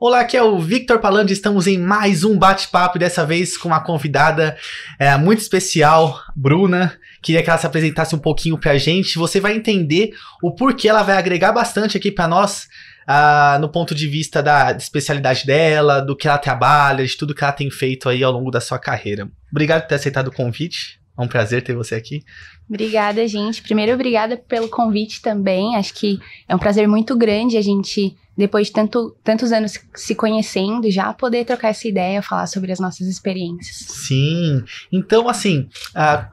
Olá, aqui é o Victor Palandi, estamos em mais um bate-papo, dessa vez com uma convidada é, muito especial, Bruna. Queria que ela se apresentasse um pouquinho pra gente. Você vai entender o porquê ela vai agregar bastante aqui para nós, ah, no ponto de vista da especialidade dela, do que ela trabalha, de tudo que ela tem feito aí ao longo da sua carreira. Obrigado por ter aceitado o convite. É um prazer ter você aqui. Obrigada, gente. Primeiro, obrigada pelo convite também. Acho que é um prazer muito grande a gente depois de tanto, tantos anos se conhecendo, já poder trocar essa ideia, falar sobre as nossas experiências. Sim. Então, assim, ah,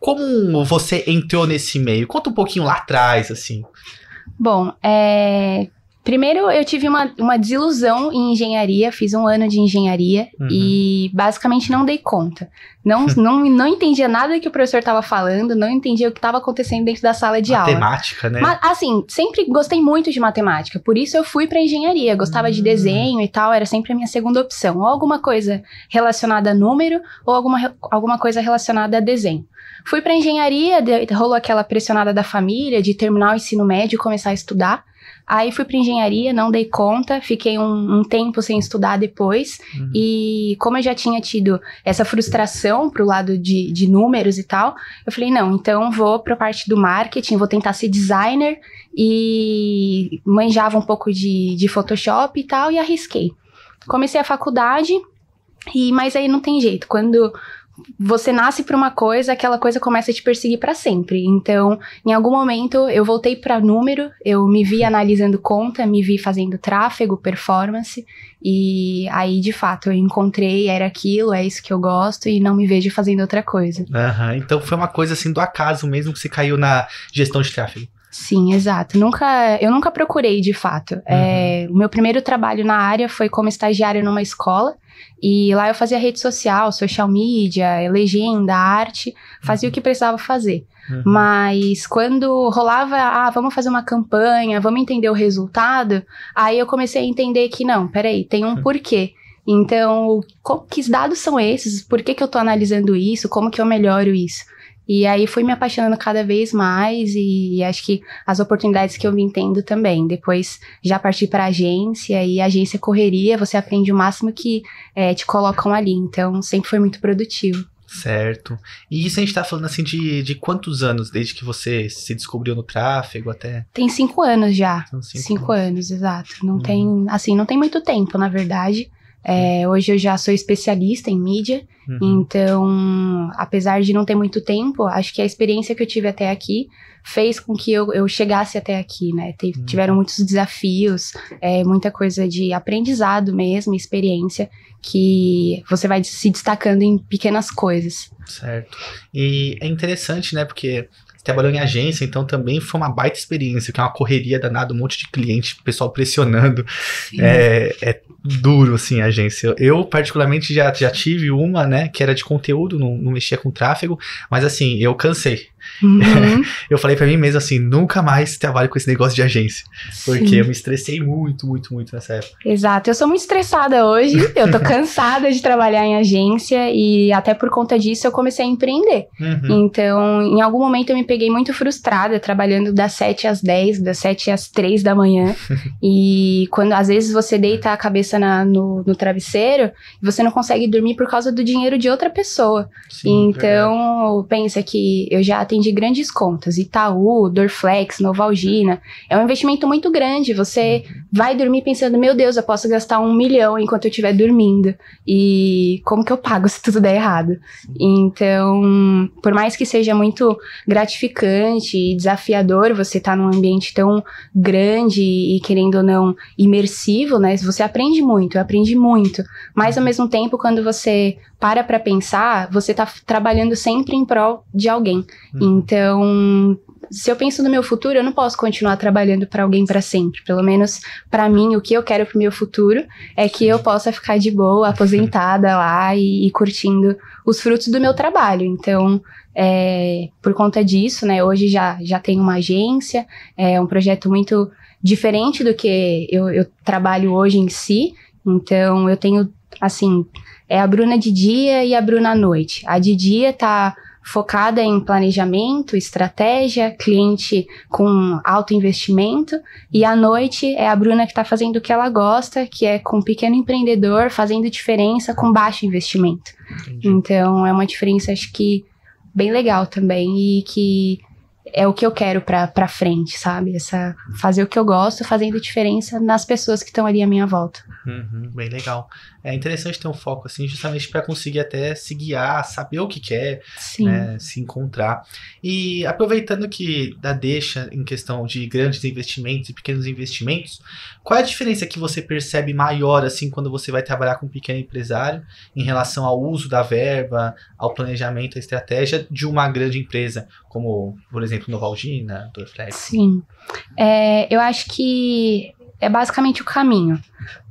como você entrou nesse meio? Conta um pouquinho lá atrás, assim. Bom, é, Primeiro, eu tive uma, uma desilusão em engenharia, fiz um ano de engenharia uhum. e basicamente não dei conta. Não, não, não entendia nada que o professor estava falando, não entendia o que estava acontecendo dentro da sala de matemática, aula. Matemática, né? Mas, assim, sempre gostei muito de matemática, por isso eu fui para engenharia. Gostava uhum. de hum. desenho e tal, era sempre a minha segunda opção. Ou alguma coisa relacionada a número, ou alguma, alguma coisa relacionada a desenho. Fui para engenharia, de, rolou aquela pressionada da família de terminar o ensino médio e começar a estudar. Aí fui para engenharia, não dei conta, fiquei um, um tempo sem estudar depois. Uhum. E como eu já tinha tido essa frustração pro lado de, de números e tal, eu falei, não, então vou para a parte do marketing, vou tentar ser designer e manjava um pouco de, de Photoshop e tal, e arrisquei. Comecei a faculdade, e mas aí não tem jeito. Quando você nasce para uma coisa, aquela coisa começa a te perseguir para sempre. Então, em algum momento, eu voltei para número, eu me vi analisando conta, me vi fazendo tráfego, performance, e aí, de fato, eu encontrei, era aquilo, é isso que eu gosto, e não me vejo fazendo outra coisa. Uhum. Então, foi uma coisa assim do acaso mesmo que você caiu na gestão de tráfego. Sim, exato. Nunca, eu nunca procurei de fato. Uhum. É, o meu primeiro trabalho na área foi como estagiário numa escola. E lá eu fazia rede social, social media, legenda, arte, fazia uhum. o que precisava fazer. Uhum. Mas quando rolava, ah, vamos fazer uma campanha, vamos entender o resultado, aí eu comecei a entender que não, peraí, tem um uhum. porquê. Então, que dados são esses? Por que, que eu estou analisando isso? Como que eu melhoro isso? E aí fui me apaixonando cada vez mais e acho que as oportunidades que eu me entendo também. Depois já parti para agência e agência é correria, você aprende o máximo que é, te colocam ali. Então sempre foi muito produtivo. Certo. E isso a gente tá falando assim de, de quantos anos, desde que você se descobriu no tráfego até? Tem cinco anos já. Então, cinco, cinco anos. anos. exato. Não hum. tem, assim, não tem muito tempo, na verdade. É, hoje eu já sou especialista em mídia, uhum. então, apesar de não ter muito tempo, acho que a experiência que eu tive até aqui fez com que eu, eu chegasse até aqui, né? Te, uhum. Tiveram muitos desafios, é, muita coisa de aprendizado mesmo, experiência, que você vai se destacando em pequenas coisas. Certo. E é interessante, né? Porque trabalhou em agência, então também foi uma baita experiência, que é uma correria danada, um monte de cliente, pessoal pressionando. É, é, duro, assim, a agência. Eu, particularmente, já, já tive uma, né, que era de conteúdo, não, não mexia com tráfego, mas assim, eu cansei. Uhum. eu falei para mim mesmo assim, nunca mais trabalho com esse negócio de agência. Porque Sim. eu me estressei muito, muito, muito nessa época. Exato. Eu sou muito estressada hoje. eu tô cansada de trabalhar em agência e até por conta disso eu comecei a empreender. Uhum. Então, em algum momento eu me peguei muito frustrada trabalhando das 7 às 10, das 7 às 3 da manhã. e quando às vezes você deita a cabeça na, no, no travesseiro, você não consegue dormir por causa do dinheiro de outra pessoa. Sim, é então, verdade. pensa que eu já atende grandes contas, Itaú, Dorflex, Novalgina. É um investimento muito grande. Você vai dormir pensando, meu Deus, eu posso gastar um milhão enquanto eu estiver dormindo. E como que eu pago se tudo der errado? Então, por mais que seja muito gratificante e desafiador você estar tá num ambiente tão grande e, querendo ou não, imersivo, né? Você aprende muito, eu aprendi muito. Mas ao mesmo tempo, quando você para para pensar, você está trabalhando sempre em prol de alguém. Uhum. Uhum. Então, se eu penso no meu futuro, eu não posso continuar trabalhando para alguém para sempre. Pelo menos para mim, o que eu quero pro meu futuro é que eu possa ficar de boa, aposentada lá e, e curtindo os frutos do meu trabalho. Então, é, por conta disso, né, hoje já, já tenho uma agência, é um projeto muito diferente do que eu, eu trabalho hoje em si. Então, eu tenho, assim, é a Bruna de dia e a Bruna à noite. A de dia tá focada em planejamento, estratégia, cliente com alto investimento. E à noite é a Bruna que está fazendo o que ela gosta, que é com um pequeno empreendedor, fazendo diferença com baixo investimento. Entendi. Então é uma diferença, acho que bem legal também e que é o que eu quero para frente, sabe? Essa, fazer o que eu gosto, fazendo diferença nas pessoas que estão ali à minha volta. Uhum, bem legal. É interessante ter um foco assim, justamente para conseguir até se guiar, saber o que quer, né, se encontrar. E aproveitando que da deixa em questão de grandes investimentos e pequenos investimentos, qual é a diferença que você percebe maior assim quando você vai trabalhar com um pequeno empresário em relação ao uso da verba, ao planejamento, à estratégia de uma grande empresa, como, por exemplo, exemplo, Novalgina, Dorflex? Sim. É, eu acho que é basicamente o caminho.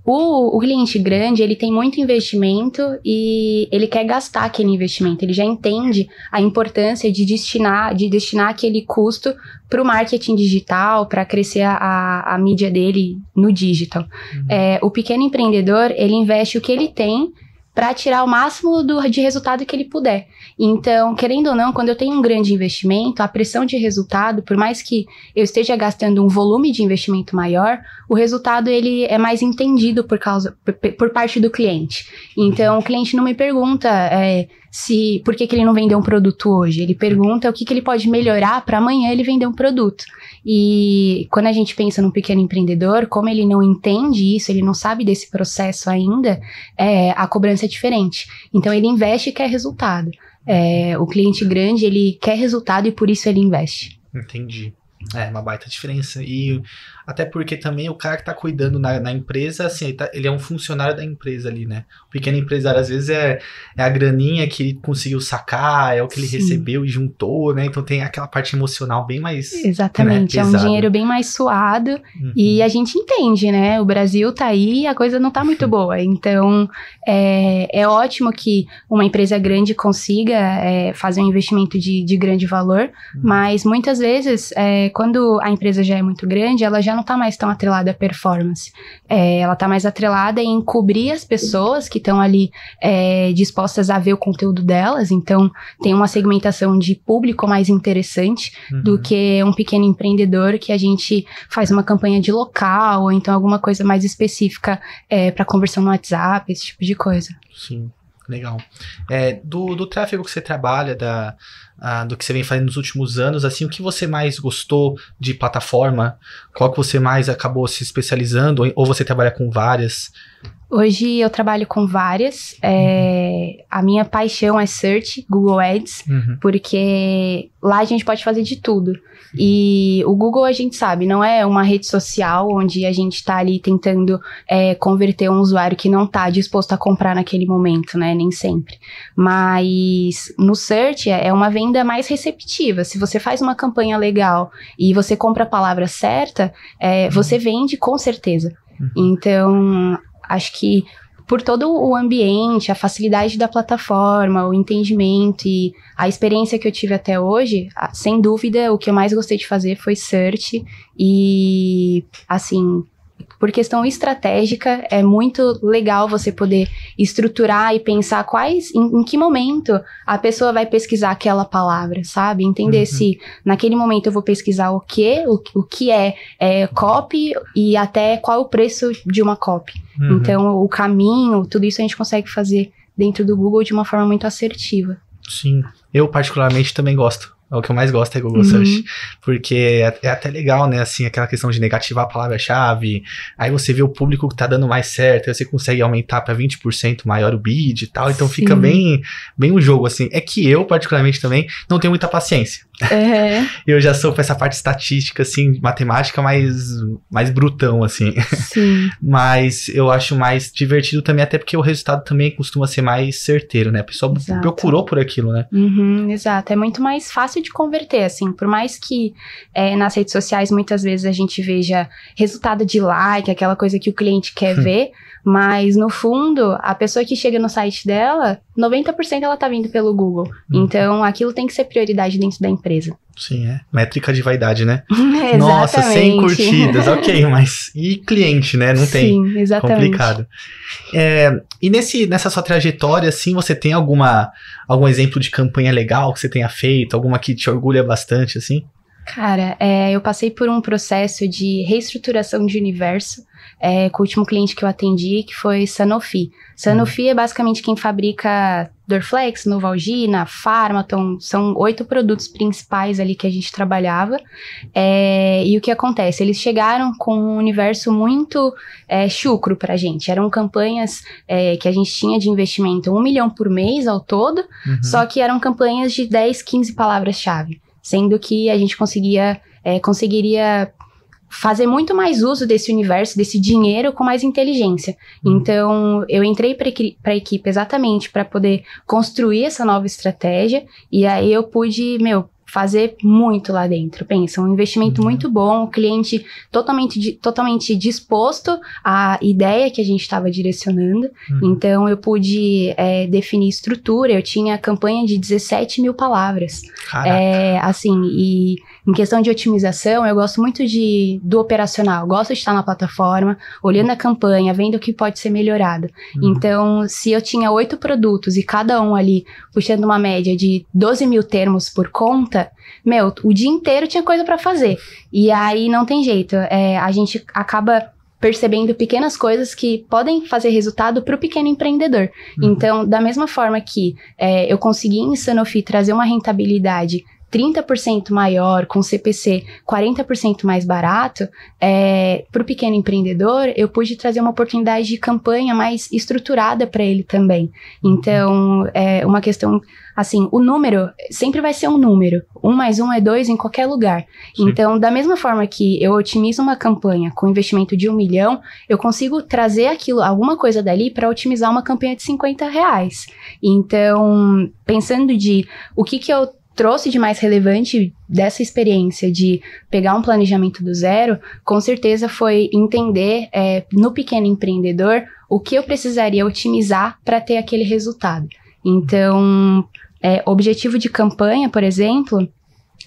O, o, cliente grande, ele tem muito investimento e ele quer gastar aquele investimento. Ele já entende a importância de destinar, de destinar aquele custo para o marketing digital, para crescer a, a, mídia dele no digital. Uhum. É, o pequeno empreendedor, ele investe o que ele tem para tirar o máximo do, de resultado que ele puder. Então, querendo ou não, quando eu tenho um grande investimento, a pressão de resultado, por mais que eu esteja gastando um volume de investimento maior, o resultado ele é mais entendido por causa por, por parte do cliente. Então o cliente não me pergunta é, se por que, que ele não vendeu um produto hoje, ele pergunta o que, que ele pode melhorar para amanhã ele vender um produto. E quando a gente pensa num pequeno empreendedor, como ele não entende isso, ele não sabe desse processo ainda, é, a cobrança é diferente. Então ele investe e quer resultado. É, o cliente grande ele quer resultado e por isso ele investe. Entendi. É uma baita diferença. E até porque também o cara que está cuidando na, na, empresa, assim, ele, tá, ele, é um funcionário da empresa ali, né? O pequeno empresário, às vezes, é, é a graninha que ele conseguiu sacar, é o que ele Sim. recebeu e juntou, né? Então tem aquela parte emocional bem mais. Né, Exatamente, né, é um dinheiro bem mais suado. Uhum. E a gente entende, né? O Brasil tá aí e a coisa não tá muito uhum. boa. Então é, é ótimo que uma empresa grande consiga é, fazer um investimento de, de grande valor, uhum. mas muitas vezes, é, quando a empresa já é muito grande, ela já não tá mais tão atrelada à performance. É, ela tá mais atrelada em cobrir as pessoas que estão ali é, dispostas a ver o conteúdo delas. Então, tem uma segmentação de público mais interessante uhum. do que um pequeno empreendedor que a gente faz uma campanha de local, ou então alguma coisa mais específica é, para conversão no WhatsApp, esse tipo de coisa. Sim. Legal. É, do, do tráfego que você trabalha, da, ah, do que você vem fazendo nos últimos anos, assim, o que você mais gostou de plataforma? Qual que você mais acabou se especializando? Ou, você trabalha com várias? Hoje eu trabalho com várias. É, uhum. A minha paixão é search, Google Ads, uhum. porque lá a gente pode fazer de tudo. E o Google, a gente sabe, não é uma rede social onde a gente está ali tentando é, converter um usuário que não está disposto a comprar naquele momento, né? Nem sempre. Mas no search é, é uma venda ainda é mais receptiva. Se você faz uma campanha legal e você compra a palavra certa, é, uhum. você vende com certeza. Uhum. Então, acho que por todo o ambiente, a facilidade da plataforma, o entendimento e a experiência que eu tive até hoje, sem dúvida, o que eu mais gostei de fazer foi search e, assim, por questão estratégica, é muito legal você poder estruturar e pensar quais, em, em que momento a pessoa vai pesquisar aquela palavra, sabe? Entender uhum. se naquele momento eu vou pesquisar o que, o, o que é, é copy e até qual o preço de uma copy. Uhum. Então, o caminho, tudo isso a gente consegue fazer dentro do Google de uma forma muito assertiva. Sim, eu particularmente também gosto é o que eu mais gosto é Google uhum. Search. Porque é, é, até legal, né? Assim, aquela questão de negativar a palavra-chave. Aí você vê o público que tá dando mais certo, aí você consegue aumentar para 20% maior o bid e tal. Então Sim. fica bem, bem um jogo, assim. É que eu, particularmente, também não tenho muita paciência. Uhum. eu já sou pra essa parte estatística, assim, matemática mais, mais brutão, assim. Sim. Mas eu acho mais divertido também, até porque o resultado também costuma ser mais certeiro, né? A pessoa exato. procurou por aquilo, né? Uhum, exato. É muito mais fácil de converter, assim. Por mais que é, nas redes sociais muitas vezes a gente veja resultado de like, aquela coisa que o cliente quer ver. Mas, no fundo, a pessoa que chega no site dela, 90% ela tá vindo pelo Google. Uhum. Então, aquilo tem que ser prioridade dentro da empresa. Sim, é. Métrica de vaidade, né? Nossa, 100 curtidas, ok, mas e cliente, né? Não tem. Sim, exatamente. Complicado. É, e nesse, nessa sua trajetória, assim, você tem alguma algum exemplo de campanha legal que você tenha feito? Alguma que te orgulha bastante, assim? Cara, é, eu passei por um processo de reestruturação de universo é, com o último cliente que eu atendi, que foi Sanofi. Sanofi uhum. é basicamente quem fabrica Dorflex, Novalgina, Pharmaton, são oito produtos principais ali que a gente trabalhava. É, e o que acontece? Eles chegaram com um universo muito é, chucro para a gente. Eram campanhas é, que a gente tinha de investimento um milhão por mês ao todo, uhum. só que eram campanhas de 10, 15 palavras-chave, sendo que a gente conseguia, é, conseguiria fazer muito mais uso desse universo, desse dinheiro com mais inteligência. Uhum. Então, eu entrei para a equipe exatamente para poder construir essa nova estratégia e aí eu pude, meu, fazer muito lá dentro. Pensa, um investimento uhum. muito bom, o cliente totalmente, totalmente disposto à ideia que a gente estava direcionando. Uhum. Então, eu pude é, definir estrutura, eu tinha campanha de 17 mil palavras. É, assim, e em questão de otimização, eu gosto muito de do operacional. Eu gosto de estar na plataforma, olhando a campanha, vendo o que pode ser melhorado. Uhum. Então, se eu tinha oito produtos e cada um ali puxando uma média de 12 mil termos por conta, meu, o dia inteiro tinha coisa para fazer. E aí não tem jeito. É, a gente acaba percebendo pequenas coisas que podem fazer resultado para o pequeno empreendedor. Uhum. Então, da mesma forma que é, eu consegui em Sanofi trazer uma rentabilidade 30% maior, com CPC 40% mais barato, é, para o pequeno empreendedor, eu pude trazer uma oportunidade de campanha mais estruturada para ele também. Então, é uma questão assim, o número sempre vai ser um número. Um mais um é dois em qualquer lugar. Sim. Então, da mesma forma que eu otimizo uma campanha com investimento de um milhão, eu consigo trazer aquilo, alguma coisa dali, para otimizar uma campanha de 50 reais. Então, pensando de o que, que eu trouxe de mais relevante dessa experiência de pegar um planejamento do zero, com certeza foi entender é, no pequeno empreendedor o que eu precisaria otimizar para ter aquele resultado. Então, é, objetivo de campanha, por exemplo,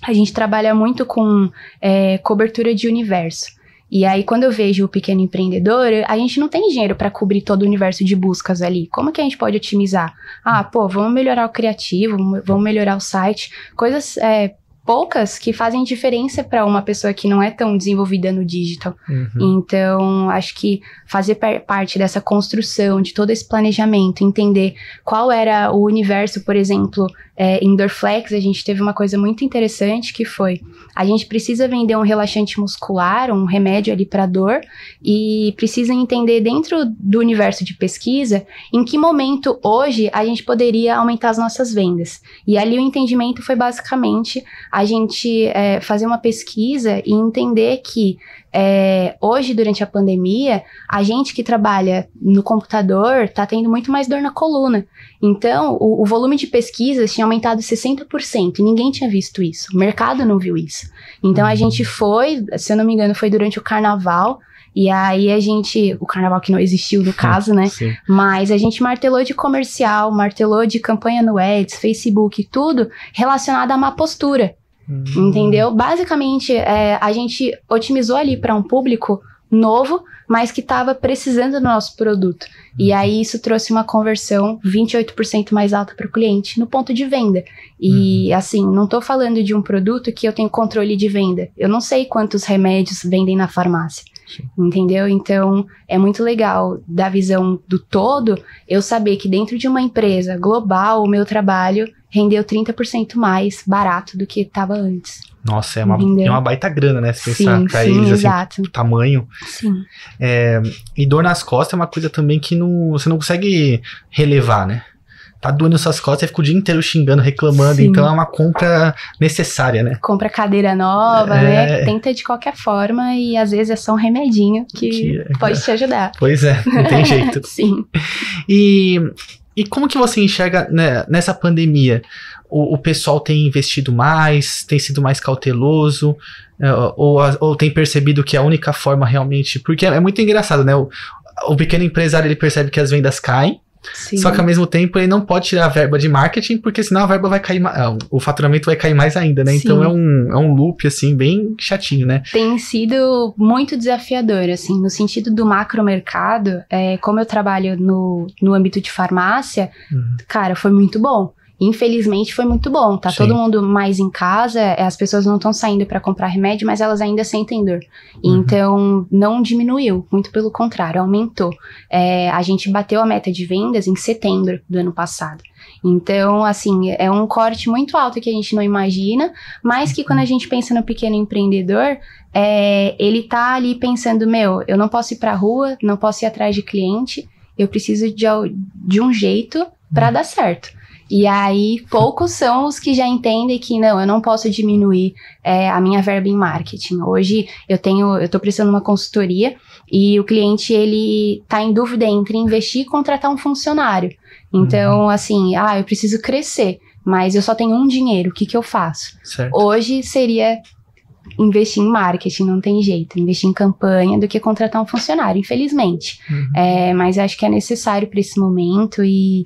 a gente trabalha muito com é, cobertura de universo. E aí, quando eu vejo o pequeno empreendedor, a gente não tem dinheiro para cobrir todo o universo de buscas ali. Como que a gente pode otimizar? Ah, pô, vamos melhorar o criativo, vamos melhorar o site, coisas é, poucas que fazem diferença para uma pessoa que não é tão desenvolvida no digital. Uhum. Então, acho que fazer parte dessa construção, de todo esse planejamento, entender qual era o universo, por exemplo, é, Endorflex, a gente teve uma coisa muito interessante que foi: a gente precisa vender um relaxante muscular, um remédio ali para dor, e precisa entender dentro do universo de pesquisa em que momento hoje a gente poderia aumentar as nossas vendas. E ali o entendimento foi basicamente a gente é, fazer uma pesquisa e entender que é, hoje, durante a pandemia, a gente que trabalha no computador está tendo muito mais dor na coluna. Então, o, o volume de pesquisas tinha aumentado 60% e ninguém tinha visto isso. O mercado não viu isso. Então, a uhum. gente foi, se eu não me engano, foi durante o carnaval. E aí a gente, o carnaval que não existiu no caso, né? Sim. Mas a gente martelou de comercial, martelou de campanha no Ads, Facebook, tudo relacionado a má postura. Uhum. Entendeu? Basicamente, é, a gente otimizou ali para um público novo, mas que estava precisando do nosso produto. E uhum. aí isso trouxe uma conversão 28% mais alta para o cliente no ponto de venda. E uhum. assim, não estou falando de um produto que eu tenho controle de venda. Eu não sei quantos remédios vendem na farmácia. Sim. Entendeu? Então, é muito legal da visão do todo eu saber que dentro de uma empresa global, o meu trabalho rendeu 30% mais barato do que estava antes. Nossa, é uma, é uma baita grana, né? Se pensar sim, pra sim, eles, assim, exato. Tipo, tamanho. Sim. É, e dor nas costas é uma coisa também que não, você não consegue relevar, né? tá doendo suas costas, você fica o dia inteiro xingando, reclamando. Sim. Então é uma compra necessária, né? Compra cadeira nova, né? é... né? Tenta de qualquer forma e às vezes é só um remedinho que, que... É, pode é. te ajudar. Pois é, não tem jeito. Sim. E, e como que você enxerga né, nessa pandemia? O, o, pessoal tem investido mais, tem sido mais cauteloso, é, ou, ou tem percebido que a única forma realmente. Porque é, muito engraçado, né? O, o pequeno empresário ele percebe que as vendas caem, Sim. Só que ao mesmo tempo ele não pode tirar a verba de marketing, porque senão a verba vai cair, ah, o faturamento vai cair mais ainda, né? Então Sim. Então é um, é um loop, assim, bem chatinho, né? Tem sido muito desafiador, assim, no sentido do macro é, como eu trabalho no, no âmbito de farmácia, uhum. cara, foi muito bom Infelizmente foi muito bom, tá Sim. todo mundo mais em casa, é, as pessoas não estão saindo para comprar remédio, mas elas ainda sentem dor. Uhum. Então não diminuiu, muito pelo contrário, aumentou. É, a gente bateu a meta de vendas em setembro do ano passado. Então, assim, é um corte muito alto que a gente não imagina, mas que quando a gente pensa no pequeno empreendedor, é, ele tá ali pensando: meu, eu não posso ir pra rua, não posso ir atrás de cliente, eu preciso de, de um jeito para uhum. dar certo. E aí, poucos são os que já entendem que não, eu não posso diminuir é, a minha verba em marketing. Hoje eu tenho, eu estou precisando de uma consultoria e o cliente ele está em dúvida entre investir e contratar um funcionário. Então, uhum. assim, ah, eu preciso crescer, mas eu só tenho um dinheiro, o que, que eu faço? Certo. Hoje seria investir em marketing, não tem jeito. Investir em campanha do que contratar um funcionário, infelizmente. Uhum. É, mas acho que é necessário para esse momento e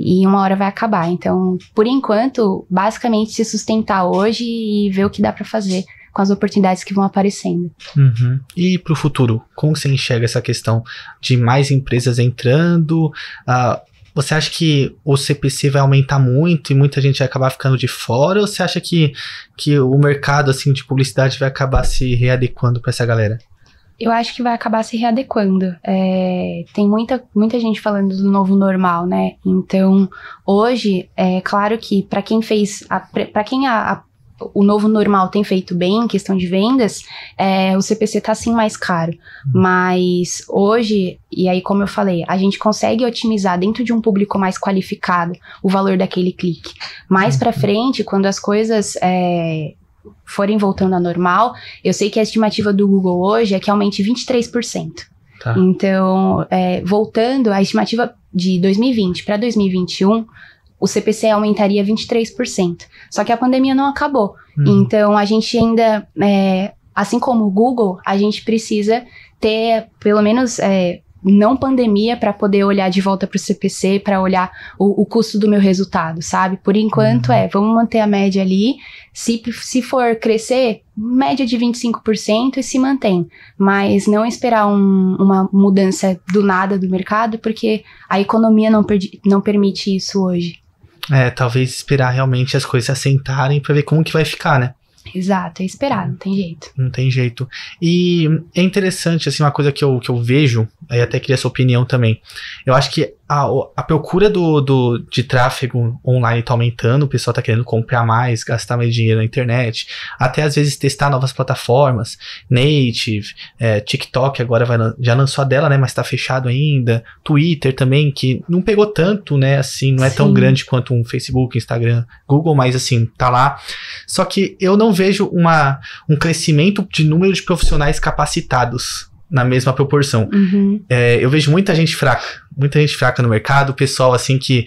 e uma hora vai acabar. Então, por enquanto, basicamente se sustentar hoje e ver o que dá para fazer com as oportunidades que vão aparecendo. Uhum. E para o futuro, como você enxerga essa questão de mais empresas entrando? Uh, você acha que o CPC vai aumentar muito e muita gente vai acabar ficando de fora? Ou você acha que, que o mercado assim de publicidade vai acabar se readequando para essa galera? eu acho que vai acabar se readequando. É, tem muita, muita gente falando do novo normal, né? Então, hoje, é claro que para quem fez, para quem a, a o novo normal tem feito bem em questão de vendas, é, o CPC está sim mais caro. Mas hoje, e aí como eu falei, a gente consegue otimizar dentro de um público mais qualificado o valor daquele clique. Mais para uhum. frente, quando as coisas é, forem voltando à normal, eu sei que a estimativa do Google hoje é que aumente 23%. Tá. Então, é, voltando, a estimativa de 2020 para 2021, o CPC aumentaria 23%. Só que a pandemia não acabou. Hum. Então, a gente ainda, é, assim como o Google, a gente precisa ter pelo menos é, não pandemia para poder olhar de volta para o CPC, para olhar o, o, custo do meu resultado, sabe? Por enquanto uhum. é, vamos manter a média ali. Se, se for crescer, média de 25% e se mantém. Mas não esperar um, uma mudança do nada do mercado, porque a economia não, perdi, não permite isso hoje. É, talvez esperar realmente as coisas assentarem para ver como que vai ficar, né? Exato, é esperar, não tem jeito. Não tem jeito. E é interessante, assim, uma coisa que eu, que eu vejo, aí até queria sua opinião também. Eu acho que a, a procura do, do, de tráfego online está aumentando, o pessoal está querendo comprar mais, gastar mais dinheiro na internet, até às vezes testar novas plataformas, Native, é, TikTok agora vai, já lançou a dela, né, mas está fechado ainda, Twitter também, que não pegou tanto, né, assim, não é Sim. tão grande quanto um Facebook, Instagram, Google, mas assim, tá lá. Só que eu não vejo uma, um crescimento de número de profissionais capacitados na mesma proporção. Uhum. É, eu vejo muita gente fraca, muita gente fraca no mercado, pessoal assim que,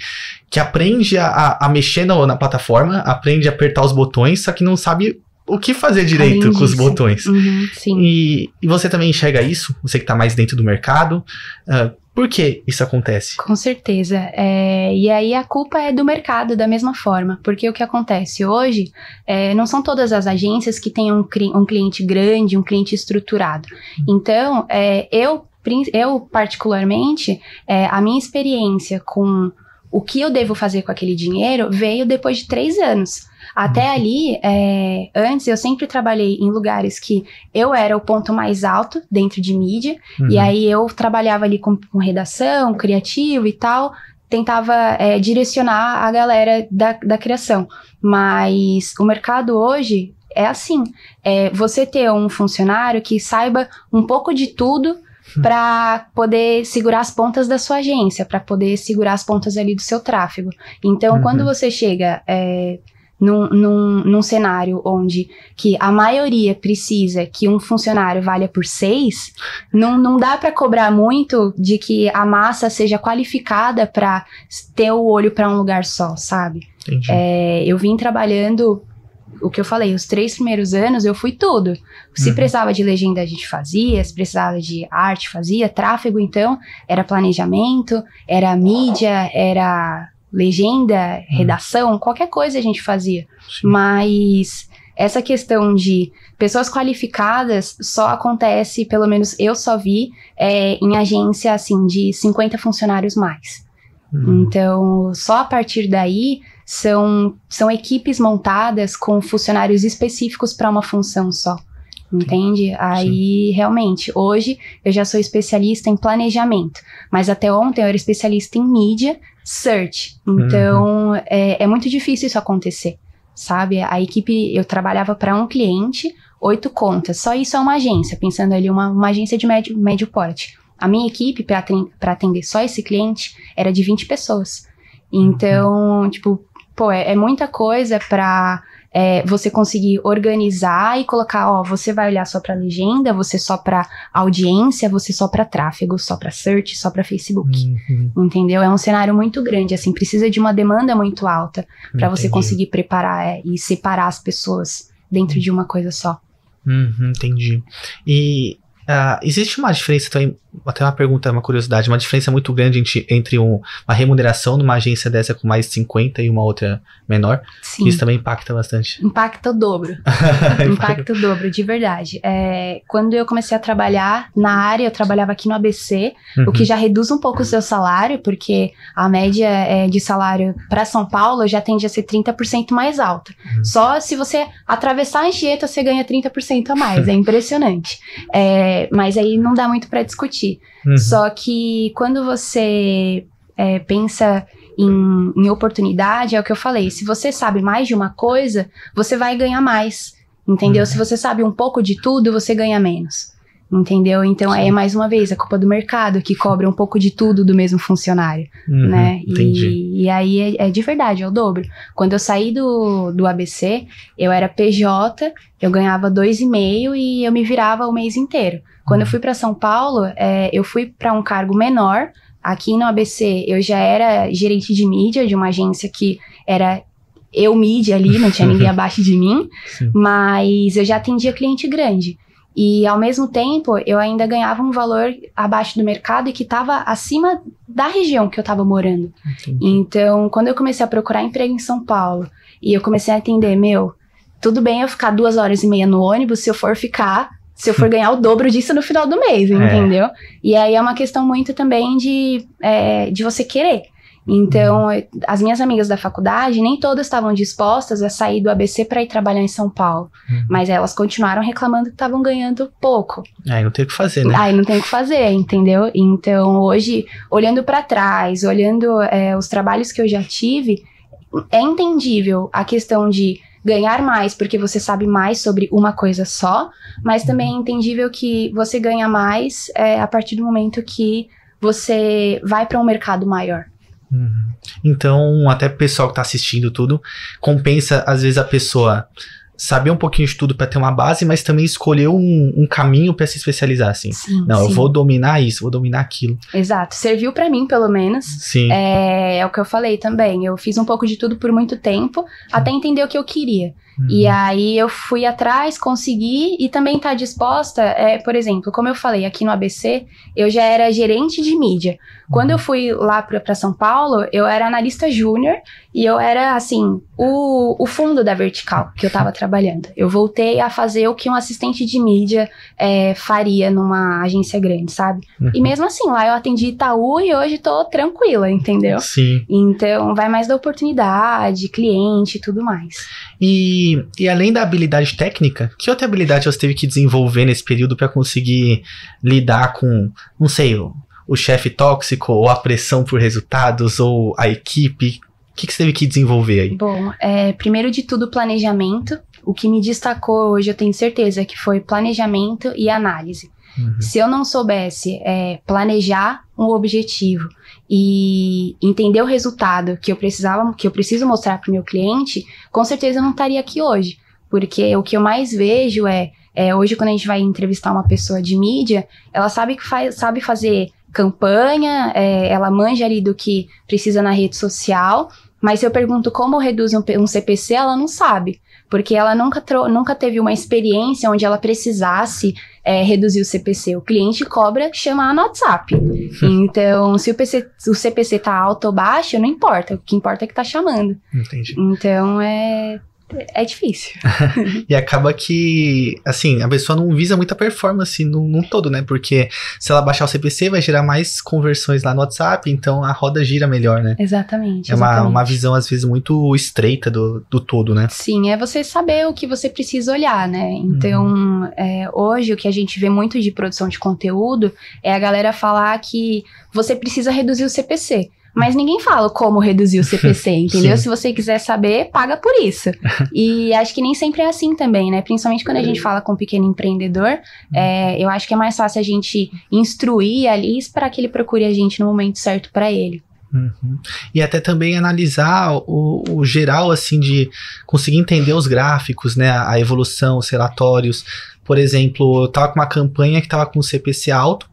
que aprende a, a mexer na, na plataforma, aprende a apertar os botões, só que não sabe o que fazer direito com os botões. Uhum, e, e, você também enxerga isso? Você que está mais dentro do mercado, uh, por que isso acontece? Com certeza. É, e aí a culpa é do mercado da mesma forma, porque o que acontece hoje é, não são todas as agências que têm um, um cliente grande, um cliente estruturado. Então, é, eu, eu particularmente, é, a minha experiência com o que eu devo fazer com aquele dinheiro veio depois de três anos. Até uhum. ali, é, antes eu sempre trabalhei em lugares que eu era o ponto mais alto dentro de mídia, uhum. e aí eu trabalhava ali com, com redação, criativo e tal, tentava é, direcionar a galera da, da criação. Mas o mercado hoje é assim: é você ter um funcionário que saiba um pouco de tudo hum. para poder segurar as pontas da sua agência, para poder segurar as pontas ali do seu tráfego. Então, uhum. quando você chega é, num, num, num cenário onde que a maioria precisa que um funcionário valha por seis, não, não dá para cobrar muito de que a massa seja qualificada para ter o olho para um lugar só, sabe? É, eu vim trabalhando o que eu falei, os três primeiros anos eu fui tudo. Se uhum. precisava de legenda, a gente fazia, se precisava de arte, fazia, tráfego, então, era planejamento, era mídia, era legenda, hum. redação, hum. qualquer coisa a gente fazia. Sim. Mas essa questão de pessoas qualificadas só acontece, pelo menos eu só vi, é, em agência assim de 50 funcionários mais. Hum. Então, só a partir daí são, são equipes montadas com funcionários específicos para uma função só entende? Sim. Aí, realmente, hoje eu já sou especialista em planejamento, mas até ontem eu era especialista em mídia, search. Uhum. Então, uhum. é, é muito difícil isso acontecer, sabe? A equipe, eu trabalhava para um cliente, oito contas, só isso é uma agência, pensando ali, uma, uma agência de médio, médio porte. A minha equipe, para atender só esse cliente, era de 20 pessoas. Uhum. Então, uhum. tipo, pô, é, é muita coisa para é, você conseguir organizar e colocar, ó, você vai olhar só para legenda, você só para audiência, você só para tráfego, só para search, só para Facebook. Uhum. Entendeu? É um cenário muito grande, assim, precisa de uma demanda muito alta para você conseguir preparar é, e separar as pessoas dentro de uma coisa só. Uhum, entendi. E Uh, existe uma diferença também até uma pergunta, uma curiosidade, uma diferença muito grande entre um, uma remuneração numa agência dessa com mais 50 e uma outra menor. Sim. Isso também impacta bastante. Impacta o dobro. impacta o dobro, de verdade. É, quando eu comecei a trabalhar na área, eu trabalhava aqui no ABC, uhum. o que já reduz um pouco o seu salário, porque a média é, de salário para São Paulo já tende a ser 30% mais alta. Uhum. Só se você atravessar a Anchieta, você ganha 30% a mais. é impressionante. É, mas aí não dá muito para discutir Uhum. Só que quando você é, pensa em, em, oportunidade, é o que eu falei. Se você sabe mais de uma coisa, você vai ganhar mais. Entendeu? Uhum. Se você sabe um pouco de tudo, você ganha menos entendeu? Então é Sim. aí é mais uma vez a culpa do mercado que cobra um pouco de tudo do mesmo funcionário, uhum, né? Entendi. E, e aí é, é, de verdade, é o dobro. Quando eu saí do, do ABC, eu era PJ, eu ganhava dois e eu me virava o mês inteiro. Quando uhum. eu fui para São Paulo, é, eu fui para um cargo menor. Aqui no ABC, eu já era gerente de mídia de uma agência que era eu mídia ali, não tinha ninguém abaixo de mim, Sim. mas eu já atendia cliente grande. E ao mesmo tempo, eu ainda ganhava um valor abaixo do mercado e que estava acima da região que eu estava morando. Entendi. Então, quando eu comecei a procurar emprego em São Paulo e eu comecei a entender, meu, tudo bem eu ficar duas horas e meia no ônibus se eu for ficar, se eu for ganhar o dobro disso no final do mês, é. entendeu? E aí é uma questão muito também de, é, de você querer. Então, as minhas amigas da faculdade, nem todas estavam dispostas a sair do ABC para ir trabalhar em São Paulo. Uhum. Mas elas continuaram reclamando que estavam ganhando pouco. Aí é, não tem o que fazer, né? Aí não tem o que fazer, entendeu? Então, hoje, olhando para trás, olhando é, os trabalhos que eu já tive, é entendível a questão de ganhar mais porque você sabe mais sobre uma coisa só, mas também é uhum. entendível que você ganha mais é, a partir do momento que você vai para um mercado maior. Uhum. Então, até o pessoal que está assistindo tudo, compensa às vezes a pessoa saber um pouquinho de tudo para ter uma base, mas também escolher um, um caminho para se especializar, assim. Sim, Não, sim. eu vou dominar isso, vou dominar aquilo. Exato, serviu para mim, pelo menos. Sim. É, é, o que eu falei também. Eu fiz um pouco de tudo por muito tempo, uhum. até entender o que eu queria. Uhum. E aí eu fui atrás, consegui e também tá disposta, é, por exemplo, como eu falei, aqui no ABC, eu já era gerente de mídia. Uhum. Quando eu fui lá para São Paulo, eu era analista júnior e eu era assim, o, o fundo da vertical que eu tava trabalhando. Eu voltei a fazer o que um assistente de mídia é, faria numa agência grande, sabe? Uhum. E mesmo assim, lá eu atendi Itaú e hoje tô tranquila, entendeu? Sim. Então vai mais da oportunidade, cliente e tudo mais. E e, além da habilidade técnica, que outra habilidade você teve que desenvolver nesse período para conseguir lidar com, não sei, o, o chefe tóxico, ou a pressão por resultados, ou a equipe? O que, que você teve que desenvolver aí? Bom, é, primeiro de tudo, planejamento. O que me destacou hoje, eu tenho certeza, que foi planejamento e análise. Uhum. Se eu não soubesse é, planejar um objetivo, e entender o resultado que eu precisava, que eu preciso mostrar para o meu cliente, com certeza eu não estaria aqui hoje. Porque o que eu mais vejo é, é hoje quando a gente vai entrevistar uma pessoa de mídia, ela sabe que faz, sabe fazer campanha, é, ela manja ali do que precisa na rede social, mas se eu pergunto como reduz um, um CPC, ela não sabe porque ela nunca, nunca teve uma experiência onde ela precisasse é, reduzir o CPC. O cliente cobra chamar no WhatsApp. Então, se o, PC, o CPC tá alto ou baixo, não importa. O que importa é que tá chamando. Entendi. Então, é é difícil. e acaba que, assim, a pessoa não visa muita performance num, num, todo, né? Porque se ela baixar o CPC, vai gerar mais conversões lá no WhatsApp, então a roda gira melhor, né? Exatamente. É exatamente. Uma, visão, às vezes, muito estreita do, do todo, né? Sim, é você saber o que você precisa olhar, né? Então, uhum. é, hoje, o que a gente vê muito de produção de conteúdo é a galera falar que você precisa reduzir o CPC. Mas ninguém fala como reduzir o CPC, entendeu? Se você quiser saber, paga por isso. e acho que nem sempre é assim também, né? Principalmente quando a gente é. fala com um pequeno empreendedor, é, eu acho que é mais fácil a gente instruir ali e esperar que ele procure a gente no momento certo para ele. Uhum. E até também analisar o, o, geral, assim, de conseguir entender os gráficos, né? A evolução, os relatórios. Por exemplo, eu tava com uma campanha que tava com CPC alto,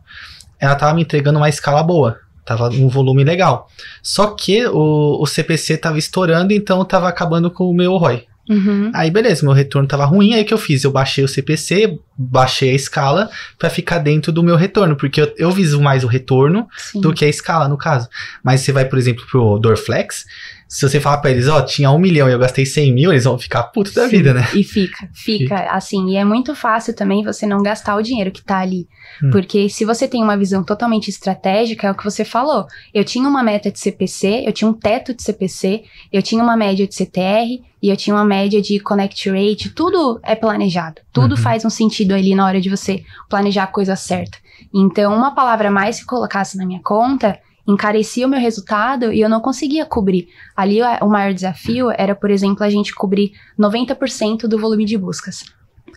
ela tava me entregando uma escala boa. Tava um volume legal. Só que o, o CPC tava estourando, então tava acabando com o meu ROI. Uhum. Aí beleza, meu retorno tava ruim, aí que eu fiz? Eu baixei o CPC, baixei a escala para ficar dentro do meu retorno, porque eu, eu viso mais o retorno Sim. do que a escala, no caso. Mas você vai, por exemplo, pro Dorflex, se você falar pra eles, ó, oh, tinha um milhão e eu gastei 100 mil, eles vão ficar puto da Sim, vida, né? E fica, fica, fica, assim. E é muito fácil também você não gastar o dinheiro que tá ali. Hum. Porque se você tem uma visão totalmente estratégica, é o que você falou. Eu tinha uma meta de CPC, eu tinha um teto de CPC, eu tinha uma média de CTR e eu tinha uma média de connect rate. Tudo é planejado. Tudo uhum. faz um sentido ali na hora de você planejar a coisa certa. Então, uma palavra a mais que colocasse na minha conta encarecia o meu resultado e eu não conseguia cobrir. Ali o maior desafio era, por exemplo, a gente cobrir 90% do volume de buscas.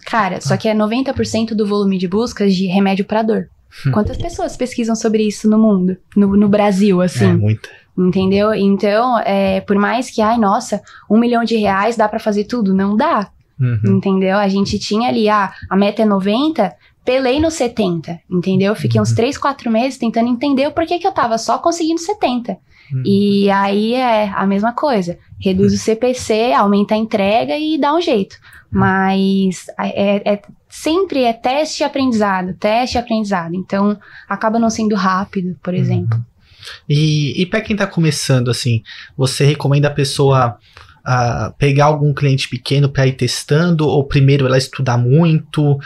Cara, só que é 90% do volume de buscas de remédio para dor. Hum. Quantas pessoas pesquisam sobre isso no mundo, no, no Brasil, assim? É, muita. Entendeu? Então, é, por mais que, ai, nossa, um milhão de reais dá para fazer tudo, não dá. Uhum. Entendeu? A gente tinha ali, ah, a meta é 90, pelei no 70, entendeu? Fiquei uhum. uns 3, 4 meses tentando entender o porquê que eu tava só conseguindo 70. Uhum. E aí é a mesma coisa. Reduz uhum. o CPC, aumenta a entrega e dá um jeito. Mas é, é, sempre é teste e aprendizado, teste e aprendizado. Então acaba não sendo rápido, por uhum. exemplo. E, e para quem tá começando, assim, você recomenda a pessoa uh, pegar algum cliente pequeno para ir testando, ou primeiro ela estudar muito?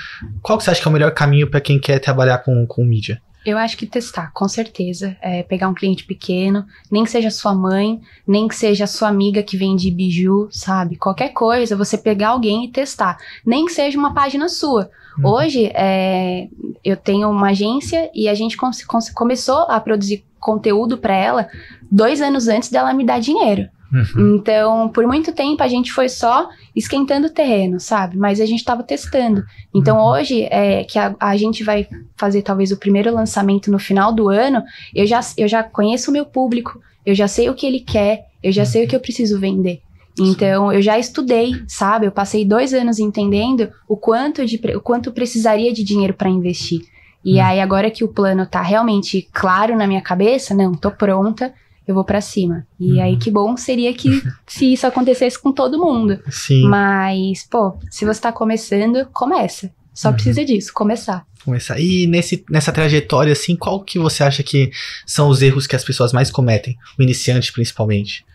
Qual que você acha que é o melhor caminho para quem quer trabalhar com, com mídia? Eu acho que testar, com certeza. É, pegar um cliente pequeno, nem que seja sua mãe, nem que seja sua amiga que vende biju, sabe? Qualquer coisa, você pegar alguém e testar. Nem que seja uma página sua. Uhum. Hoje, é, eu tenho uma agência e a gente come começou a produzir conteúdo para ela dois anos antes dela me dar dinheiro. Uhum. Então, por muito tempo a gente foi só esquentando o terreno, sabe? Mas a gente estava testando. Então, uhum. hoje, é, que a, a, gente vai fazer talvez o primeiro lançamento no final do ano, eu já, eu já conheço o meu público, eu já sei o que ele quer, eu já sei o que eu preciso vender. Então, eu já estudei, sabe? Eu passei dois anos entendendo o quanto, de, o quanto precisaria de dinheiro para investir. E uhum. aí, agora que o plano tá realmente claro na minha cabeça, não, tô pronta, eu vou para cima. E uhum. aí que bom seria que se isso acontecesse com todo mundo. Sim. Mas, pô, se você tá começando, começa. Só uhum. precisa disso, começar. Começar. E nesse, nessa trajetória, assim, qual que você acha que são os erros que as pessoas mais cometem? O iniciante, principalmente.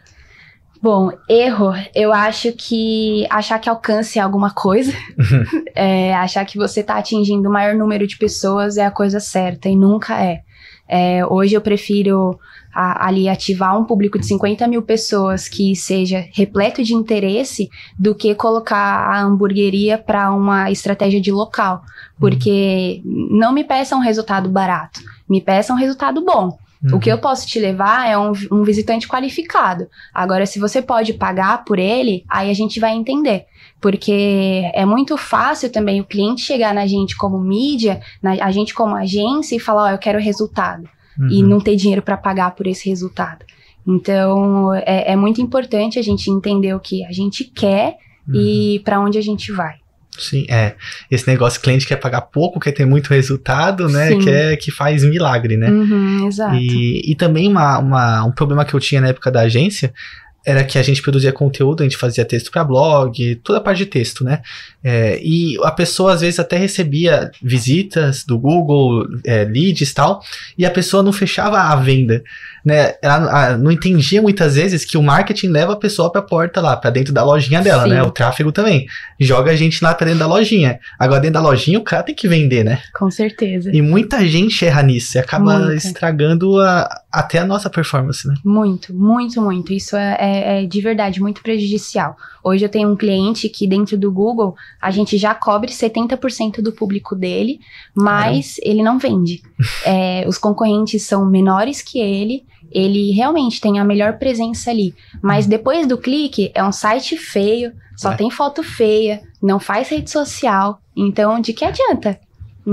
Bom, erro, eu acho que achar que alcance é alguma coisa, uhum. é, achar que você está atingindo o maior número de pessoas é a coisa certa e nunca é. é hoje eu prefiro a, ali ativar um público de 50 mil pessoas que seja repleto de interesse do que colocar a hamburgueria para uma estratégia de local. Porque uhum. não me peça um resultado barato, me peça um resultado bom. Uhum. O que uhum. eu posso te levar é um, um visitante qualificado. Agora, se você pode pagar por ele, aí a gente vai entender porque é muito fácil também o cliente chegar na gente como mídia, na, a gente como agência e falar, ó, oh, eu quero resultado uhum. e não ter dinheiro para pagar por esse resultado. Então, é, é, muito importante a gente entender o que a gente quer uhum. e para onde a gente vai. Sim, é. Esse negócio, cliente quer pagar pouco, quer ter muito resultado, né? Quer que faz milagre, né? Uhum, exato. E, e também uma, uma, um problema que eu tinha na época da agência era que a gente produzia conteúdo, a gente fazia texto para blog, toda a parte de texto, né? É, e a pessoa às vezes até recebia visitas do Google, é, leads e tal, e a pessoa não fechava a venda né, ela, não entendia muitas vezes que o marketing leva a pessoa para a porta lá, para dentro da lojinha dela, né? Sim. né? O tráfego também. Joga a gente lá para dentro da lojinha. Agora dentro da lojinha o cara tem que vender, né? Com certeza. E muita gente erra nisso e acaba muita. estragando a, até a nossa performance, né? Muito, muito, muito. Isso é, é, é de verdade muito prejudicial. Hoje eu tenho um cliente que dentro do Google a gente já cobre 70% do público dele, mas ele não vende. é, os concorrentes são menores que ele ele realmente tem a melhor presença ali. Mas uhum. depois do clique, é um site feio, só é. tem foto feia, não faz rede social. Então, de que adianta? É.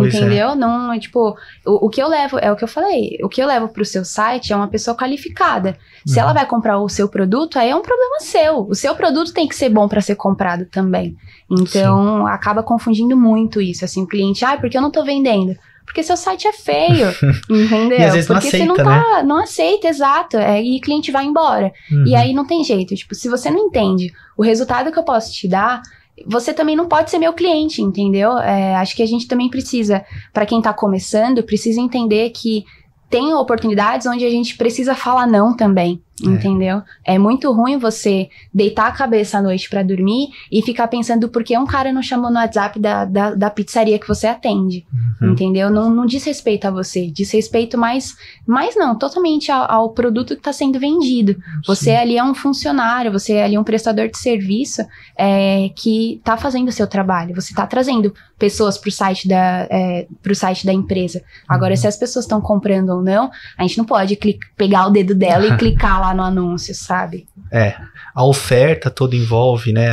entendeu? É. Não, é tipo, o, o, que eu levo, é o que eu falei, o que eu levo pro seu site é uma pessoa qualificada. Se uhum. ela vai comprar o seu produto, aí é um problema seu. O seu produto tem que ser bom para ser comprado também. Então, Sim. acaba confundindo muito isso, assim, o cliente, ah, porque eu não tô vendendo? Porque seu site é feio, entendeu? E às vezes porque não aceita, você não tá, né? não aceita, exato. É, e o cliente vai embora. Uhum. E aí não tem jeito. Tipo, se você não entende o resultado que eu posso te dar, você também não pode ser meu cliente, entendeu? É, acho que a gente também precisa, para quem está começando, precisa entender que tem oportunidades onde a gente precisa falar não também. É. Entendeu? É. muito ruim você deitar a cabeça à noite para dormir e ficar pensando por que um cara não chamou no WhatsApp da, da, da pizzaria que você atende. Uhum. Entendeu? Não, não diz respeito a você, diz respeito mais, mais não, totalmente ao, ao produto que está sendo vendido. Você Sim. ali é um funcionário, você é ali um prestador de serviço é, que está fazendo o seu trabalho, você está trazendo pessoas para o site, da, é, site da empresa. Agora, uhum. se as pessoas estão comprando ou não, a gente não pode clicar, pegar o dedo dela e clicar lá lá no anúncio, sabe? É, a oferta toda envolve, né?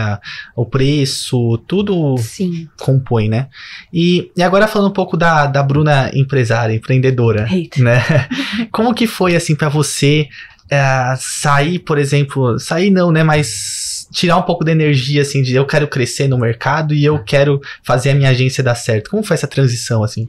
O preço, tudo Sim. compõe, né? E, e agora falando um pouco da, da Bruna empresária, empreendedora, Eita. né? Como que foi, assim, para você é, sair, por exemplo, sair não, né? Mas tirar um pouco da energia, assim, de eu quero crescer no mercado e eu quero fazer a minha agência dar certo. Como foi essa transição, assim?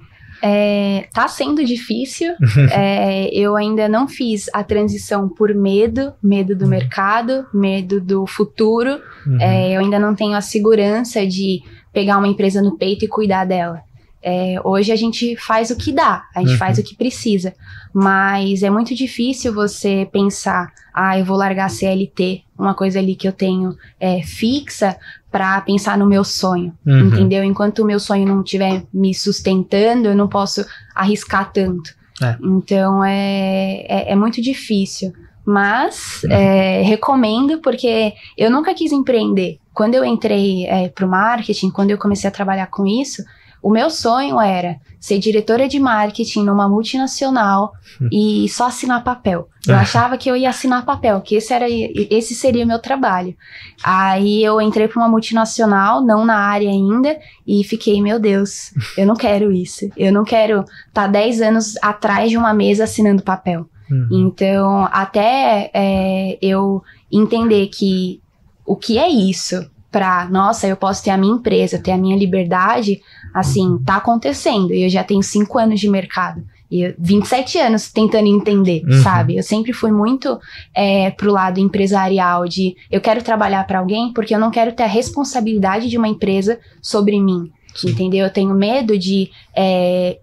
É, tá sendo difícil. é, eu ainda não fiz a transição por medo, medo do uhum. mercado, medo do futuro. Uhum. É, eu ainda não tenho a segurança de pegar uma empresa no peito e cuidar dela. É, hoje a gente faz o que dá, a gente uhum. faz o uhum. que precisa. Mas é muito difícil você pensar, ah, eu vou largar CLT, uma coisa ali que eu tenho é, fixa, para pensar no meu sonho, uhum. entendeu? Enquanto o meu sonho não estiver me sustentando, eu não posso arriscar tanto. É. Então é, é, é muito difícil. Mas uhum. É, recomendo porque eu nunca quis empreender. Quando eu entrei é, para o marketing, quando eu comecei a trabalhar com isso, o meu sonho era ser diretora de marketing numa multinacional hum. e só assinar papel. Eu ah. achava que eu ia assinar papel, que esse, era, esse seria o meu trabalho. Aí eu entrei para uma multinacional, não na área ainda, e fiquei, meu Deus, eu não quero isso. Eu não quero estar tá 10 anos atrás de uma mesa assinando papel. Uhum. Então, até é, eu entender que o que é isso para, nossa, eu posso ter a minha empresa, ter a minha liberdade, Assim, tá acontecendo. E eu já tenho cinco anos de mercado. E 27 anos tentando entender, uhum. sabe? Eu sempre fui muito é, pro lado empresarial de eu quero trabalhar para alguém porque eu não quero ter a responsabilidade de uma empresa sobre mim. Sim. Entendeu? Eu tenho medo de é,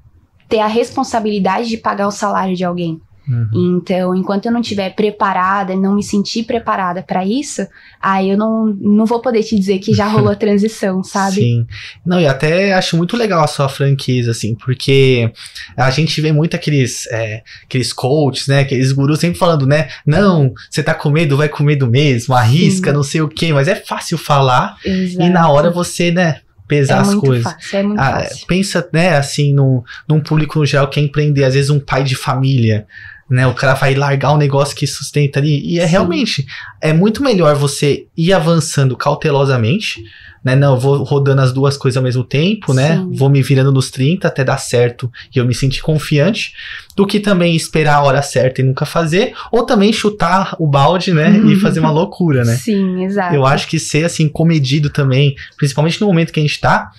ter a responsabilidade de pagar o salário de alguém. Uhum. Então, enquanto eu não estiver preparada, não me sentir preparada para isso, aí eu não, não vou poder te dizer que já rolou a transição, sabe? Sim. Não, e até acho muito legal a sua franqueza, assim, porque a gente vê muito aqueles, é, aqueles coaches, né? Aqueles gurus sempre falando, né? Não, você tá com medo, vai com medo mesmo, arrisca, Sim. não sei o quê, mas é fácil falar Exato. e na hora você, né? pesar é as coisas. Fácil, é muito ah, fácil. Pensa, né, assim, no, num público no geral que é empreender, às vezes um pai de família, né? O cara vai largar um negócio que sustenta ali. E é Sim. realmente, é muito melhor você ir avançando cautelosamente, né? Não, vou rodando as duas coisas ao mesmo tempo, né, Sim. né? Vou me virando nos 30 até dar certo e eu me sentir confiante, do que também esperar a hora certa e nunca fazer, ou também chutar o balde, né? Uhum. e fazer uma loucura, né? Sim, exato. Eu acho que ser assim, comedido também, principalmente no momento que a gente tá,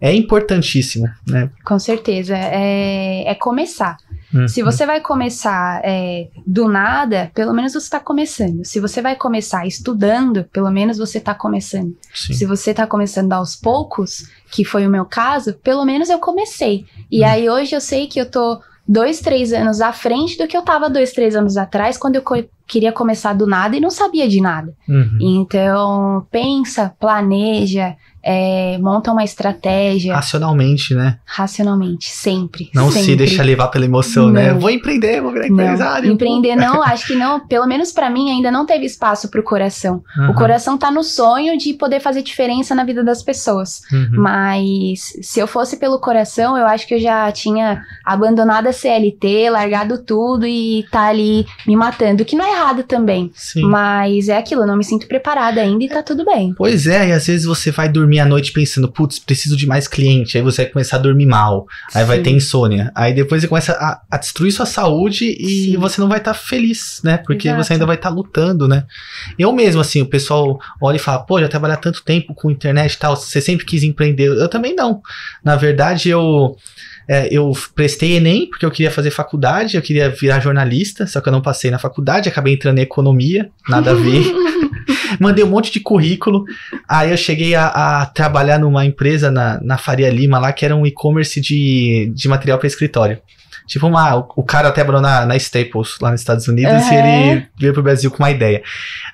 é importantíssimo, né? Com certeza. é, é começar. Uhum. Se você vai começar é, do nada, pelo menos você está começando. Se você vai começar estudando, pelo menos você está começando. Sim. Se você está começando aos poucos, que foi o meu caso, pelo menos eu comecei. E uhum. aí hoje eu sei que eu tô dois, três anos à frente do que eu tava dois, três anos atrás, quando eu queria começar do nada e não sabia de nada. Uhum. Então, pensa, planeja, é, monta uma estratégia. Racionalmente, né? Racionalmente, sempre. Não sempre. se deixa levar pela emoção, né? não. né? Vou empreender, vou virar empresário. Não. Empreender não, acho que não, pelo menos para mim ainda não teve espaço pro coração. Uhum. O coração tá no sonho de poder fazer diferença na vida das pessoas. Uhum. Mas se eu fosse pelo coração, eu acho que eu já tinha abandonado a CLT, largado tudo e tá ali me matando, que não é errado também. Sim. Mas é aquilo, eu não me sinto preparada ainda e tá tudo bem. Pois é, e às vezes você vai dormir à noite pensando, putz, preciso de mais cliente. Aí você vai começar a dormir mal. Aí Sim. vai ter insônia. Aí depois você começa a, a destruir sua saúde e Sim. você não vai estar tá feliz, né? Porque Exato. você ainda vai estar tá lutando, né? Eu mesmo, assim, o pessoal olha e fala, pô, já trabalhar tanto tempo com internet e tal, você sempre quis empreender. Eu também não. Na verdade, eu é, eu prestei Enem porque eu queria fazer faculdade, eu queria virar jornalista, só que eu não passei na faculdade, acabei entrando em economia, nada a ver. Mandei um monte de currículo. Aí eu cheguei a, a trabalhar numa empresa na, na, Faria Lima lá, que era um e-commerce de, de material para escritório. Tipo, uma, o cara até trabalhou na, na Staples, lá nos Estados Unidos, uhum. e ele veio pro Brasil com uma ideia.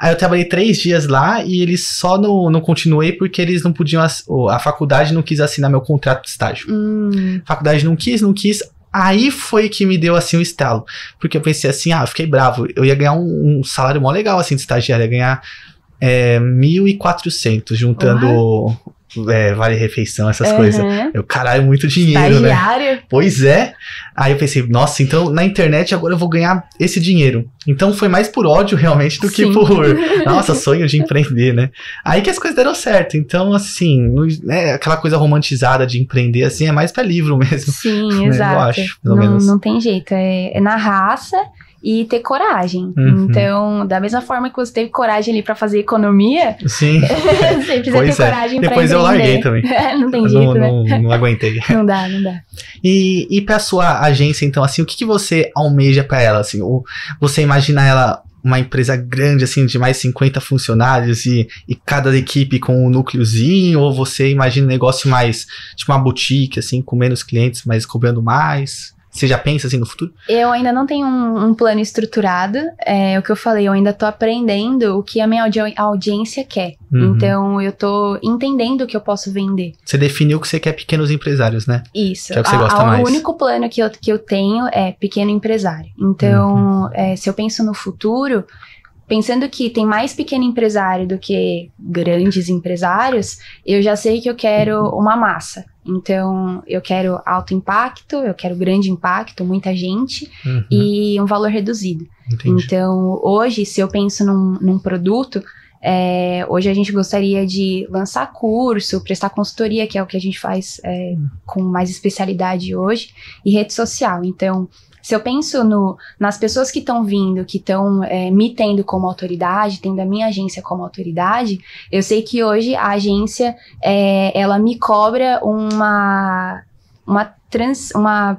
Aí eu trabalhei três dias lá e eles só não, não continuei porque eles não podiam. A faculdade não quis assinar meu contrato de estágio. Hum. A faculdade não quis, não quis. Aí foi que me deu assim o um estalo. Porque eu pensei assim, ah, eu fiquei bravo. Eu ia ganhar um, um salário mó legal assim de estagiário, ia ganhar é, 1.400, juntando uhum é, vale refeição, essas uhum. coisas. Eu, caralho, muito dinheiro, né? Estagiário. né? Pois é. Aí eu pensei, nossa, então na internet agora eu vou ganhar esse dinheiro. Então foi mais por ódio realmente do Sim. que por, nossa, sonho de empreender, né? Aí que as coisas deram certo. Então, assim, né, aquela coisa romantizada de empreender, assim, é mais para livro mesmo. Sim, né? exato. Eu acho, pelo não, menos. Não tem jeito. É, é na raça e ter coragem. Uhum. Então, da mesma forma que você teve coragem ali para fazer economia, sim, você precisa pois ter é. coragem para Depois eu larguei também. É, não tem jeito, não, né? não, não, aguentei. não dá, não dá. E, e a sua agência, então, assim, o que, que você almeja para ela? Assim, ou você imagina ela uma empresa grande, assim, de mais 50 funcionários e, e cada equipe com um núcleozinho? Ou você imagina um negócio mais, tipo uma boutique, assim, com menos clientes, mas cobrando mais? Você já pensa assim no futuro? Eu ainda não tenho um, um plano estruturado. É o que eu falei, eu ainda tô aprendendo o que a minha audi audiência quer. Uhum. Então eu tô entendendo o que eu posso vender. Você definiu que você quer pequenos empresários, né? Isso. Que é o que você a, gosta a, mais. O único plano que eu, que eu tenho é pequeno empresário. Então, uhum. é, se eu penso no futuro, pensando que tem mais pequeno empresário do que grandes empresários, eu já sei que eu quero uma massa. Então, eu quero alto impacto, eu quero grande impacto, muita gente uhum. e um valor reduzido. Entendi. Então, hoje, se eu penso num, num produto, é, hoje a gente gostaria de lançar curso, prestar consultoria, que é o que a gente faz é, uhum. com mais especialidade hoje, e rede social. Então, se eu penso no, nas pessoas que estão vindo, que estão é, me tendo como autoridade, tendo a minha agência como autoridade, eu sei que hoje a agência, é, ela me cobra uma, uma, trans, uma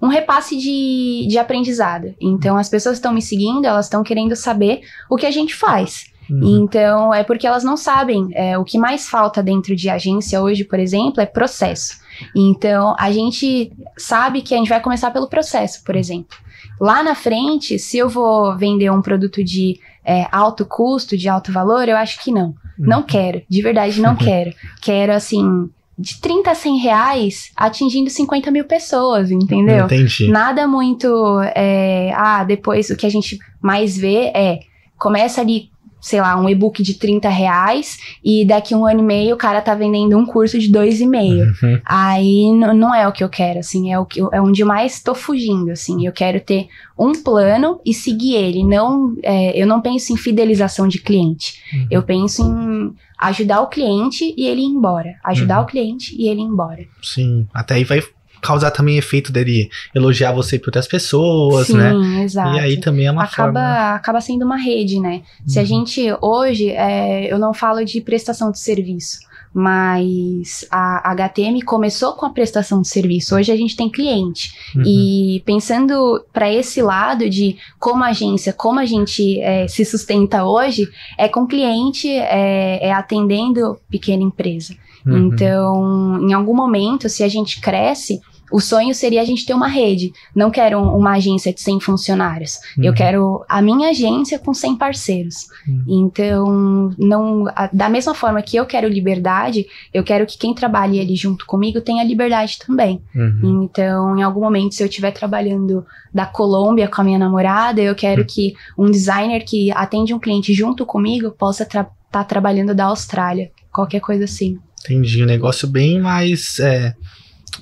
um repasse de, de aprendizado. Então, as pessoas estão me seguindo, elas estão querendo saber o que a gente faz. Uhum. Então, é porque elas não sabem. É, o que mais falta dentro de agência hoje, por exemplo, é processo. Então, a gente sabe que a gente vai começar pelo processo, por exemplo. Lá na frente, se eu vou vender um produto de é, alto custo, de alto valor, eu acho que não. Uhum. Não quero, de verdade não quero. Quero, assim, de 30 a 100 reais, atingindo 50 mil pessoas, entendeu? Entendi. Nada muito. É, ah, depois o que a gente mais vê é. Começa ali sei lá, um e-book de 30 reais e daqui um ano e meio o cara tá vendendo um curso de dois e meio. Uhum. Aí não é o que eu quero, assim, é, o que, eu, é onde mais tô fugindo, assim. Eu quero ter um plano e seguir ele. Não, é, eu não penso em fidelização de cliente. Uhum. Eu penso em ajudar o cliente e ele ir embora. Ajudar uhum. o cliente e ele ir embora. Sim, até aí vai causar também efeito dele elogiar você para outras pessoas, Sim, né? Exato. E aí também é uma acaba, forma... Acaba sendo uma rede, né? Se uhum. a gente, hoje, é, eu não falo de prestação de serviço, mas a HTM começou com a prestação de serviço. Hoje a gente tem cliente. Uhum. E pensando para esse lado de como agência, como a gente é, se sustenta hoje, é com cliente, é, é atendendo pequena empresa. Uhum. Então, em algum momento, se a gente cresce, o sonho seria a gente ter uma rede. Não quero uma agência de 100 funcionários. Uhum. Eu quero a minha agência com 100 parceiros. Uhum. Então, não, a, da mesma forma que eu quero liberdade, eu quero que quem trabalhe ali junto comigo tenha liberdade também. Uhum. Então, em algum momento, se eu estiver trabalhando da Colômbia com a minha namorada, eu quero uhum. que um designer que atende um cliente junto comigo possa estar tra tá trabalhando da Austrália. Qualquer coisa assim. Entendi. Um negócio bem mais. É,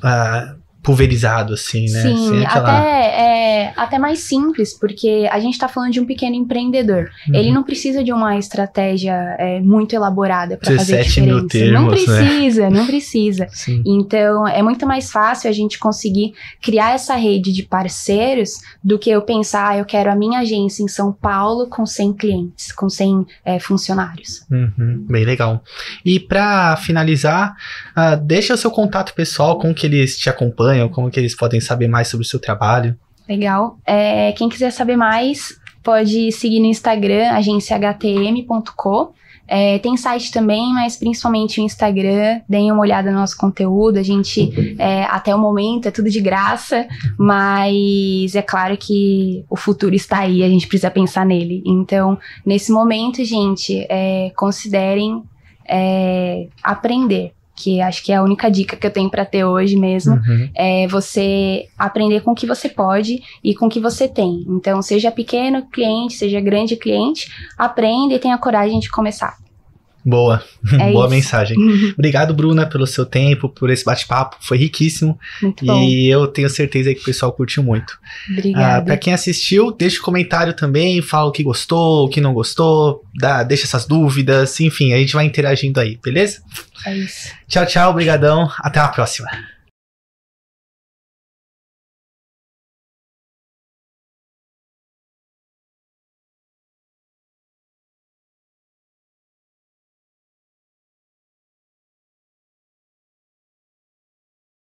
uh pulverizado, assim, né? Sim, assim, aquela... até, é, até mais simples, porque a gente está falando de um pequeno empreendedor. Uhum. Ele não precisa de uma estratégia é, muito elaborada para fazer diferença. Mil termos, né? não precisa, né? não precisa. Sim. Então, é muito mais fácil a gente conseguir criar essa rede de parceiros do que eu pensar, ah, eu quero a minha agência em São Paulo com 100 clientes, com 100 é, funcionários. Uhum, bem legal. E para finalizar, uh, deixa o seu contato pessoal com que eles te acompanham acompanham? Como que eles podem saber mais sobre o seu trabalho? Legal. É, quem quiser saber mais, pode seguir no Instagram, agenciahtm.co. É, tem site também, mas principalmente o Instagram. Deem uma olhada no nosso conteúdo. A gente, é, até o momento, é tudo de graça, mas é claro que o futuro está aí, a gente precisa pensar nele. Então, nesse momento, gente, é, considerem é, aprender que acho que é a única dica que eu tenho para ter hoje mesmo, uhum. é você aprender com o que você pode e com o que você tem. Então, seja pequeno cliente, seja grande cliente, aprenda e tenha coragem de começar. Boa, é boa isso. mensagem. Obrigado, Bruna, pelo seu tempo, por esse bate-papo, foi riquíssimo. Muito e bom. eu tenho certeza que o pessoal curtiu muito. Obrigada. Ah, para quem assistiu, deixa o um comentário também, fala o que gostou, o que não gostou, dá, deixa essas dúvidas, enfim, a gente vai interagindo aí, beleza? É isso. Tchau, tchau, obrigadão, até a próxima.